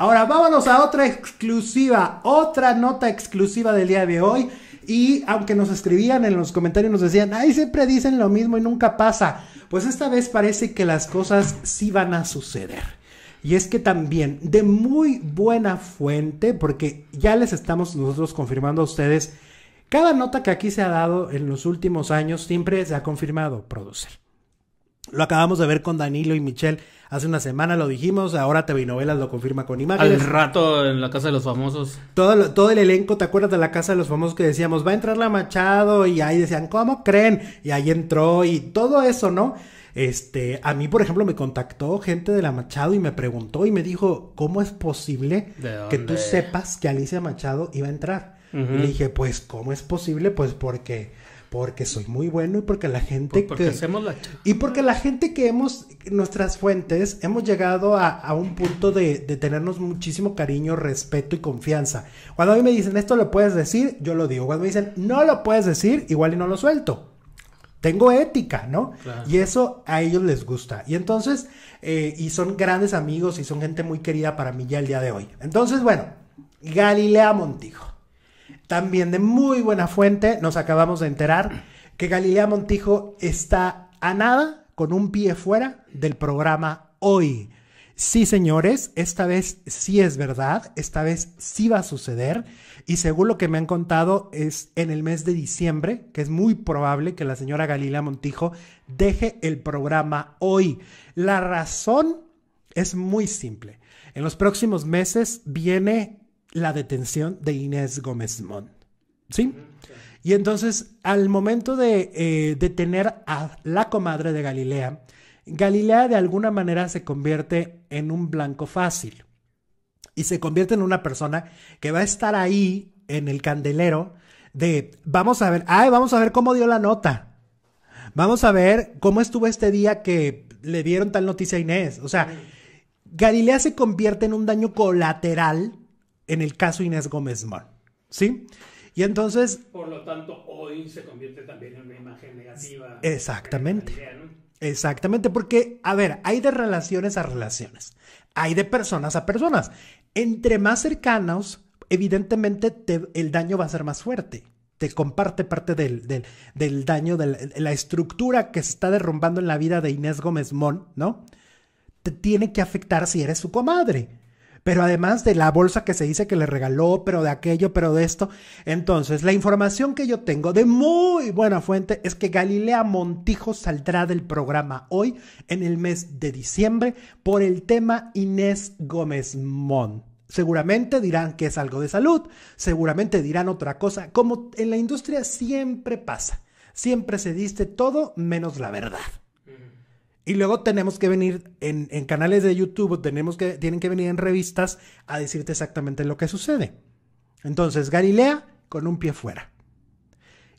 Ahora vámonos a otra exclusiva, otra nota exclusiva del día de hoy. Y aunque nos escribían en los comentarios, nos decían, ay, siempre dicen lo mismo y nunca pasa. Pues esta vez parece que las cosas sí van a suceder. Y es que también de muy buena fuente, porque ya les estamos nosotros confirmando a ustedes, cada nota que aquí se ha dado en los últimos años siempre se ha confirmado, producir. Lo acabamos de ver con Danilo y Michelle hace una semana, lo dijimos, ahora TV Novelas lo confirma con imágenes. Al rato en la Casa de los Famosos. Todo, todo el elenco, ¿te acuerdas de la Casa de los Famosos que decíamos, va a entrar la Machado? Y ahí decían, ¿cómo creen? Y ahí entró y todo eso, ¿no? Este, a mí, por ejemplo, me contactó gente de la Machado y me preguntó y me dijo, ¿cómo es posible que tú sepas que Alicia Machado iba a entrar? Y le dije, pues, ¿cómo es posible? Pues porque porque soy muy bueno y porque la gente que... Hacemos la... Y porque la gente que hemos, nuestras fuentes, hemos llegado a, un punto de, tenernos muchísimo cariño, respeto y confianza. Cuando a mí me dicen esto lo puedes decir, yo lo digo. Cuando me dicen no lo puedes decir, igual y no lo suelto. Tengo ética, ¿no? Y eso a ellos les gusta. Y entonces, eh, y son grandes amigos y son gente muy querida para mí ya el día de hoy. Entonces, bueno, Galilea Montijo. También de muy buena fuente nos acabamos de enterar que Galilea Montijo está a nada con un pie fuera del programa hoy. Sí, señores, esta vez sí es verdad, esta vez sí va a suceder y según lo que me han contado es en el mes de diciembre, que es muy probable que la señora Galilea Montijo deje el programa hoy. La razón es muy simple. En los próximos meses viene la detención de Inés Gómez Mont. ¿Sí? Y entonces, al momento de eh, detener a la comadre de Galilea, Galilea de alguna manera se convierte en un blanco fácil y se convierte en una persona que va a estar ahí en el candelero de vamos a ver, ay, vamos a ver cómo dio la nota. Vamos a ver cómo estuvo este día que le dieron tal noticia a Inés. O sea, Galilea se convierte en un daño colateral en el caso Inés Gómez Mon ¿Sí? Y entonces... Por lo tanto, hoy se convierte también en una imagen negativa. Exactamente. Exactamente, porque, a ver, hay de relaciones a relaciones, hay de personas a personas. Entre más cercanos, evidentemente el daño va a ser más fuerte. Te comparte parte del, del, daño, de la, estructura que se está derrumbando en la vida de Inés Gómez Mon, ¿no? Te tiene que afectar si eres su comadre pero además de la bolsa que se dice que le regaló, pero de aquello, pero de esto. Entonces, la información que yo tengo de muy buena fuente es que Galilea Montijo saldrá del programa hoy, en el mes de diciembre, por el tema Inés Gómez Mon. Seguramente dirán que es algo de salud, seguramente dirán otra cosa, como en la industria siempre pasa, siempre se diste todo menos la verdad. Y luego tenemos que venir en, canales de YouTube, tenemos que, tienen que venir en revistas a decirte exactamente lo que sucede. Entonces, Galilea con un pie fuera.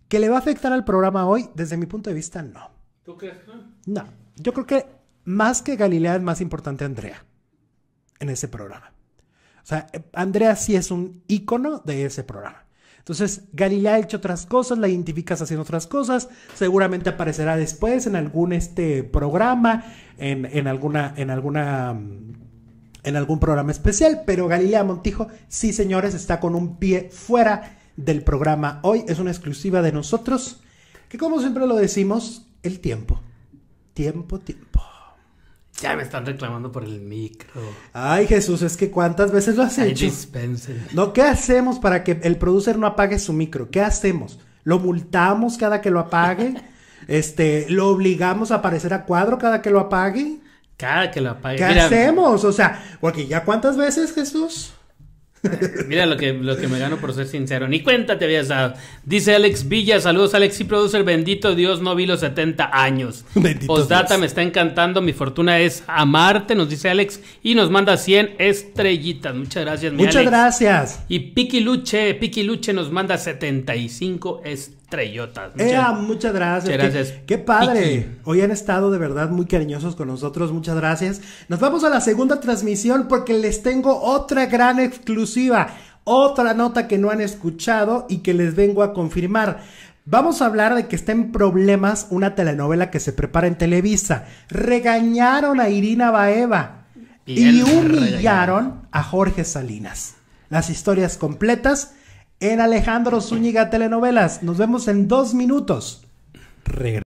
¿Que le va a afectar al programa hoy? Desde mi punto de vista, no. ¿Tú crees? No. Yo creo que más que Galilea es más importante Andrea en ese programa. O sea, Andrea sí es un ícono de ese programa. Entonces, Galilea ha hecho otras cosas, la identificas haciendo otras cosas, seguramente aparecerá después en algún este programa, en, alguna, en alguna mm, en algún programa especial, pero Galilea Montijo, sí señores, está con un pie fuera del programa hoy, es una exclusiva de nosotros, que como siempre lo decimos, el tiempo, tiempo, tiempo. Ya me están reclamando por el micro. Ay, Jesús, es que cuántas veces lo has hecho. No, ¿qué hacemos para que el producer no apague su micro? ¿Qué hacemos? ¿Lo multamos cada que lo apague? este, ¿lo obligamos a aparecer a cuadro cada que lo apague? Cada que lo apague. ¿Qué hacemos? O sea, porque ya cuántas veces, Jesús? Mira lo que, lo que me gano por ser sincero. Ni cuéntate te Dice Alex Villa, saludos Alex y producer, bendito Dios, no vi los 70 años. Bendito Postdata me está encantando, mi fortuna es amarte, nos dice Alex, y nos manda 100 estrellitas. Muchas gracias, mi Muchas gracias. Y Piquiluche, Luche, nos manda 75 estrellitas. Eh, muchas, gracias. Qué, padre. Hoy han estado de verdad muy cariñosos con nosotros. Muchas gracias. Nos vamos a la segunda transmisión porque les tengo otra gran exclusiva. Otra nota que no han escuchado y que les vengo a confirmar. Vamos a hablar de que está en problemas una telenovela que se prepara en Televisa. Regañaron a Irina Baeva y, humillaron a Jorge Salinas. Las historias completas en Alejandro Zúñiga Telenovelas. Nos vemos en dos minutos.